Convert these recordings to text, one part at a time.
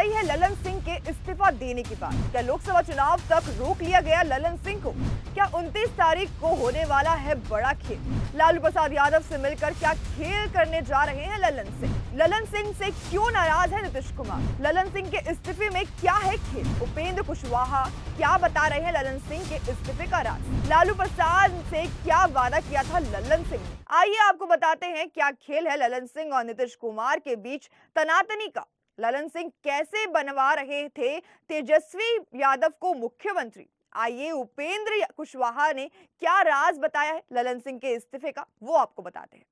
सही है ललन सिंह के इस्तीफा देने की बात क्या लोकसभा चुनाव तक रोक लिया गया ललन सिंह को क्या 29 तारीख को होने वाला है बड़ा खेल लालू प्रसाद यादव से मिलकर क्या खेल करने जा रहे हैं ललन सिंह ललन सिंह से क्यों नाराज है नीतीश कुमार ललन सिंह के इस्तीफे में क्या है खेल उपेंद्र कुशवाहा क्या बता रहे हैं ललन सिंह के इस्तीफे का राज लालू प्रसाद से क्या वादा किया था ललन सिंह ने आइए आपको बताते हैं क्या खेल है ललन सिंह और नीतीश कुमार के बीच तनातनी का ललन सिंह कैसे बनवा रहे थे तेजस्वी यादव को मुख्यमंत्री आइए उपेंद्र कुशवाहा ने क्या राज बताया है ललन सिंह के इस्तीफे का वो आपको बताते हैं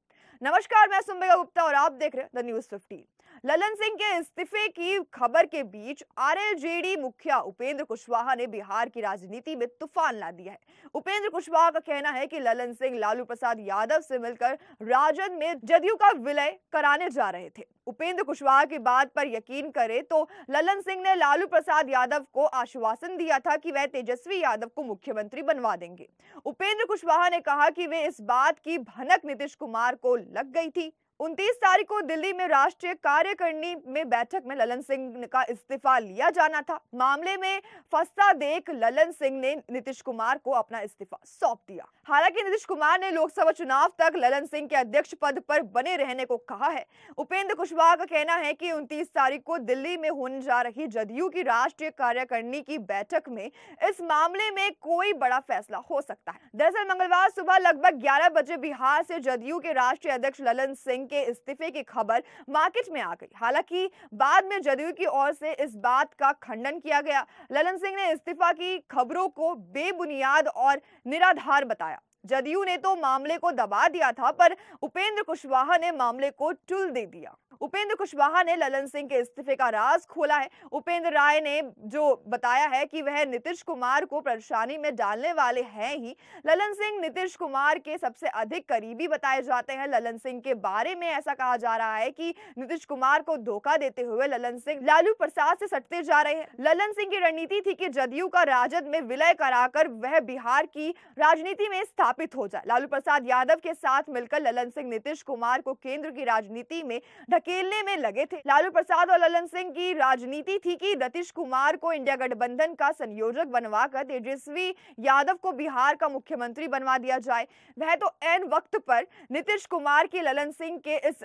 नमस्कार मैं सुम्बिका गुप्ता और आप देख रहे हैं the news fifteen Lalan Singh के इस्तीफे की खबर के बीच आरएलजेडी मुखिया उपेंद्र कुशवाहा ने बिहार की राजनीति में तूफान ला दिया है उपेंद्र कुशवाहा का कहना है कि ललन सिंह लालू प्रसाद यादव से मिलकर राजद में जदयू का विलय कराने जा रहे थे उपेंद्र कुशवाहा की बात पर यकीन करे तो ललन सिंह ने लालू प्रसाद यादव को आश्वासन दिया था कि वह तेजस्वी यादव को मुख्यमंत्री बनवा देंगे उपेंद्र कुशवाहा ने कहा कि वे इस बात की भनक नीतीश कुमार को लग गई थी उनतीस तारीख को दिल्ली में राष्ट्रीय कार्यकारिणी में बैठक में ललन सिंह का इस्तीफा लिया जाना था मामले में फसा देख ललन सिंह ने नीतीश कुमार को अपना इस्तीफा सौंप दिया हालांकि नीतीश कुमार ने लोकसभा चुनाव तक ललन सिंह के अध्यक्ष पद पर बने रहने को कहा है उपेंद्र कुशवाहा का कहना है कि उनतीस तारीख को दिल्ली में होने जा रही जदयू की राष्ट्रीय कार्यकारिणी की बैठक में इस मामले में कोई बड़ा फैसला हो सकता है दरअसल मंगलवार सुबह लगभग ग्यारह बजे बिहार से जदयू के राष्ट्रीय अध्यक्ष ललन सिंह उनके इस्तीफे की खबर मार्केट में आ गई हालांकि बाद में जदयू की ओर से इस बात का खंडन किया गया ललन सिंह ने इस्तीफा की खबरों को बेबुनियाद और निराधार बताया जदयू ने तो मामले को दबा दिया था पर उपेंद्र कुशवाहा ने मामले को टुल दे दिया उपेंद्र कुशवाहा ने ललन सिंह के इस्तीफे का राज खोला है उपेंद्र राय ने जो बताया है कि वह नीतीश कुमार को परेशानी में डालने वाले हैं ही ललन सिंह नीतीश कुमार के सबसे अधिक करीबी बताए जाते हैं ललन सिंह के बारे में ऐसा कहा जा रहा है कि नीतीश कुमार को धोखा देते हुए ललन सिंह लालू प्रसाद से सटते जा रहे हैं ललन सिंह की रणनीति थी कि जदयू का राजद में विलय कराकर वह बिहार की राजनीति में स्थापित हो जाए लालू प्रसाद यादव के साथ मिलकर ललन सिंह नीतीश कुमार को केंद्र की राजनीति में ढके धकेलने में लगे थे लालू प्रसाद और ललन सिंह की राजनीति थी कि नीतीश कुमार को इंडिया गठबंधन का संयोजक बनवाकर तेजस्वी यादव को बिहार का मुख्यमंत्री बनवा दिया जाए वह तो एन वक्त पर नीतीश कुमार की ललन सिंह के इस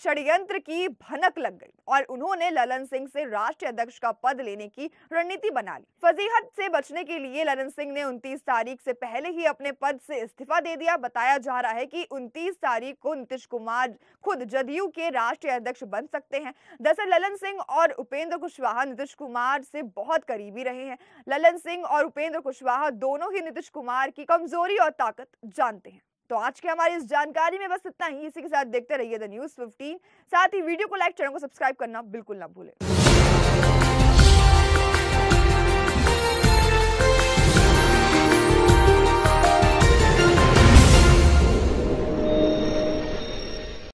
षड्यंत्र की भनक लग गई और उन्होंने ललन सिंह से राष्ट्रीय अध्यक्ष का पद लेने की रणनीति बना ली फजीहत से बचने के लिए ललन सिंह ने 29 तारीख से पहले ही अपने पद से इस्तीफा दे दिया बताया जा रहा है कि 29 तारीख को नीतीश कुमार खुद जदयू के राष्ट्रीय अध्यक्ष बन सकते हैं दरअसल ललन सिंह और उपेंद्र कुशवाहा नीतीश कुमार से बहुत करीबी रहे हैं ललन सिंह और उपेंद्र कुशवाहा दोनों ही नीतीश कुमार की कमजोरी और ताकत जानते हैं तो आज के हमारी इस जानकारी में बस इतना ही इसी के साथ देखते रहिए द न्यूज फिफ्टीन साथ ही वीडियो को लाइक चैनल को सब्सक्राइब करना बिल्कुल ना भूलें